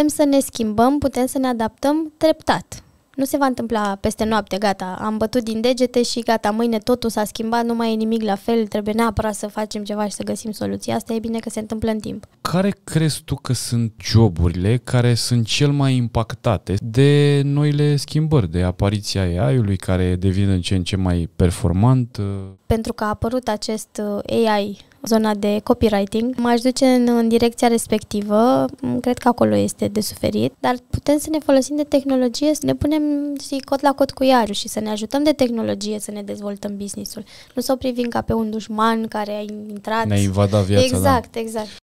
putem să ne schimbăm, putem să ne adaptăm treptat. Nu se va întâmpla peste noapte, gata, am bătut din degete și gata, mâine totul s-a schimbat, nu mai e nimic la fel, trebuie neapărat să facem ceva și să găsim soluția. Asta e bine că se întâmplă în timp care crezi tu că sunt joburile care sunt cel mai impactate de noile schimbări, de apariția AI-ului care devine în ce în ce mai performant? Pentru că a apărut acest uh, AI zona de copywriting, m-aș duce în, în direcția respectivă, mm, cred că acolo este de suferit, dar putem să ne folosim de tehnologie, să ne punem și cot la cot cu iarul și să ne ajutăm de tehnologie să ne dezvoltăm businessul. Nu să o privim ca pe un dușman care a intrat. Ne-a invadat viața. Exact, da. exact. exact.